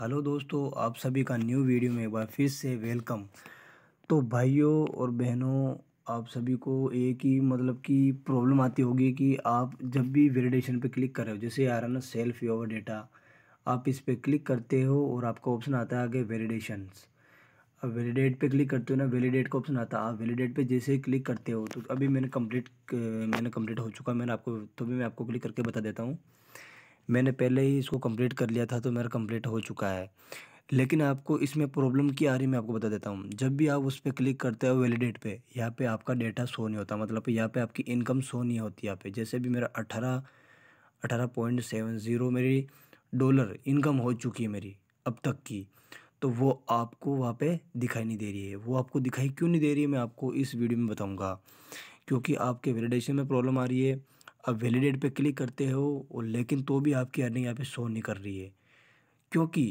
hello दोस्तों आप सभी का न्यू वीडियो में एक बार फिर से वेलकम तो भाइयों और बहनों आप सभी को एक ही मतलब कि प्रॉब्लम आती होगी कि आप जब भी वेरिडेशन पे क्लिक कर रहे हो जैसे आ रहा ना सेल्फ योर डेटा आप इस पर क्लिक करते हो और आपका ऑप्शन आता है आगे वेरिडेशन अब वेलीडेट पर क्लिक करते हो ना वेलीडेट का ऑप्शन आता है आप वेलीडेट पर जैसे ही क्लिक करते हो तो अभी मैंने कम्प्लीट मैंने कम्प्लीट हो चुका मैंने आपको तो भी मैं आपको क्लिक करके बता देता हूँ मैंने पहले ही इसको कंप्लीट कर लिया था तो मेरा कंप्लीट हो चुका है लेकिन आपको इसमें प्रॉब्लम क्या आ रही मैं आपको बता देता हूँ जब भी आप उस पर क्लिक करते हो वैलिडेट पे यहाँ पे आपका डेटा शो नहीं होता मतलब यहाँ पे आपकी इनकम शो नहीं होती यहाँ पे जैसे भी मेरा अठारह अठारह पॉइंट सेवन ज़ीरो मेरी डॉलर इनकम हो चुकी है मेरी अब तक की तो वो आपको वहाँ पे दिखाई नहीं दे रही है वो आपको दिखाई क्यों नहीं दे रही है मैं आपको इस वीडियो में बताऊँगा क्योंकि आपके वैलिडेशन में प्रॉब्लम आ रही है आप वैलिडेट पे क्लिक करते हो और लेकिन तो भी आपकी अर्निंग यहाँ पे शो नहीं कर रही है क्योंकि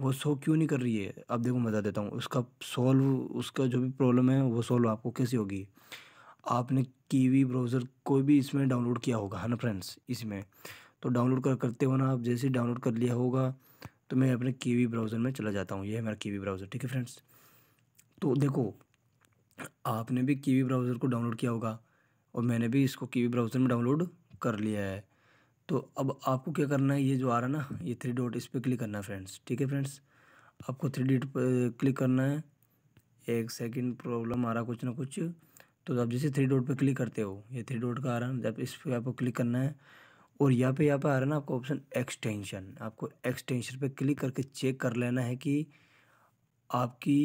वो शो क्यों नहीं कर रही है अब देखो मैं बता देता हूँ उसका सॉल्व उसका जो भी प्रॉब्लम है वो सॉल्व आपको कैसे होगी आपने कीवी ब्राउज़र कोई भी इसमें डाउनलोड किया होगा है ना फ्रेंड्स इसमें तो डाउनलोड कर करते हो ना आप जैसे ही डाउनलोड कर लिया होगा तो मैं अपने कीवी ब्राउज़र में चला जाता हूँ ये है मेरा कीवी ब्राउज़र ठीक है फ्रेंड्स तो देखो आपने भी कीवी ब्राउज़र को डाउनलोड किया होगा और मैंने भी इसको कीवी ब्राउज़र में डाउनलोड कर लिया है तो अब आपको क्या करना है ये जो आ रहा है ना ये थ्री डॉट इस पर क्लिक करना है फ्रेंड्स ठीक है फ्रेंड्स आपको थ्री डॉट पर क्लिक करना है एक सेकंड प्रॉब्लम आ रहा कुछ ना कुछ तो आप जैसे थ्री डॉट पर क्लिक करते हो ये थ्री डॉट का आ रहा है जब इस पर आपको क्लिक करना है और यहाँ पे यहाँ पे आ रहा है ना आपको ऑप्शन एक्सटेंशन आपको एक्सटेंशन पे क्लिक करके चेक कर लेना है कि आपकी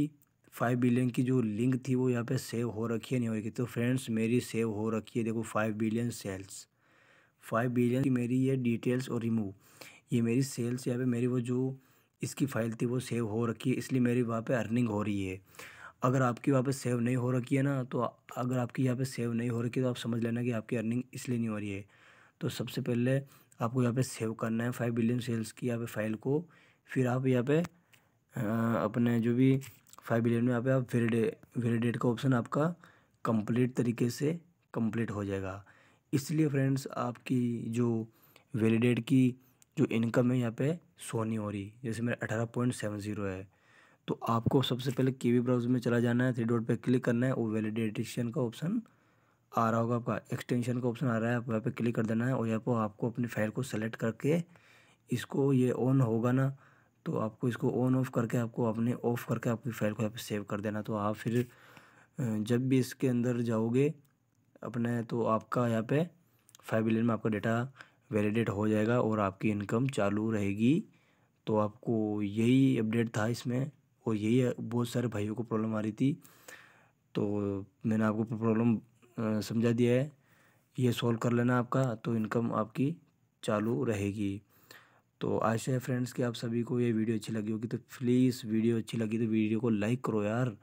फाइव बिलियन की जो लिंक थी वो यहाँ पे सेव हो रखी है नहीं हो रखी तो फ्रेंड्स मेरी सेव हो रखी है देखो five billion sales five billion की मेरी ये डिटेल्स और रिमूव ये मेरी सेल्स यहाँ पे मेरी वो जो इसकी फ़ाइल थी वो सेव हो रखी है इसलिए मेरी वहाँ पे अर्निंग हो रही है अगर आपकी वहाँ पे सेव नहीं हो रखी है ना तो अगर आपकी यहाँ पे सेव नहीं हो रखी है तो आप समझ लेना कि आपकी अर्निंग इसलिए नहीं हो रही है तो सबसे पहले आपको यहाँ पर सेव करना है फाइव बिलियन सेल्स की यहाँ पर फाइल को फिर आप यहाँ पर अपने जो भी फाइव बिलियन में यहाँ पर आप वेरीडेट वेरीडेट का ऑप्शन आपका कंप्लीट तरीके से कंप्लीट हो जाएगा इसलिए फ्रेंड्स आपकी जो वैलिडेट की जो इनकम है यहाँ पे सो नहीं हो रही जैसे मेरा अठारह पॉइंट सेवन ज़ीरो है तो आपको सबसे पहले के वी ब्राउज में चला जाना है थ्री डॉट पे क्लिक करना है वो वैलिडेटेशन का ऑप्शन आ रहा होगा आपका एक्सटेंशन का ऑप्शन आ रहा है आप यहाँ पे क्लिक कर देना है और यहाँ पर आपको अपनी फाइल को सेलेक्ट करके इसको ये ऑन होगा ना तो आपको इसको ऑन ऑफ करके आपको अपने ऑफ़ करके आपकी फ़ाइल को यहाँ पर सेव कर देना तो आप फिर जब भी इसके अंदर जाओगे अपने तो आपका यहाँ पे फाइव बिलियन में आपका डेटा वैलिडेट हो जाएगा और आपकी इनकम चालू रहेगी तो आपको यही अपडेट था इसमें और यही बहुत सारे भाइयों को प्रॉब्लम आ रही थी तो मैंने आपको प्रॉब्लम समझा दिया है ये सॉल्व कर लेना आपका तो इनकम आपकी चालू रहेगी तो आशा है फ्रेंड्स कि आप सभी को ये वीडियो अच्छी लगी होगी तो प्लीज़ वीडियो अच्छी लगी तो वीडियो को लाइक करो यार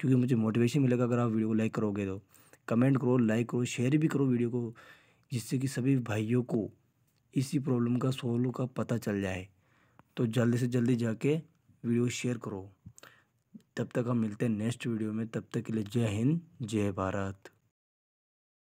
क्योंकि मुझे मोटिवेशन मिलेगा अगर आप वीडियो को लाइक करोगे तो कमेंट करो लाइक करो शेयर भी करो वीडियो को जिससे कि सभी भाइयों को इसी प्रॉब्लम का सोलो का पता चल जाए तो जल्दी से जल्दी जाके वीडियो शेयर करो तब तक हम मिलते हैं नेक्स्ट वीडियो में तब तक के लिए जय हिंद जय भारत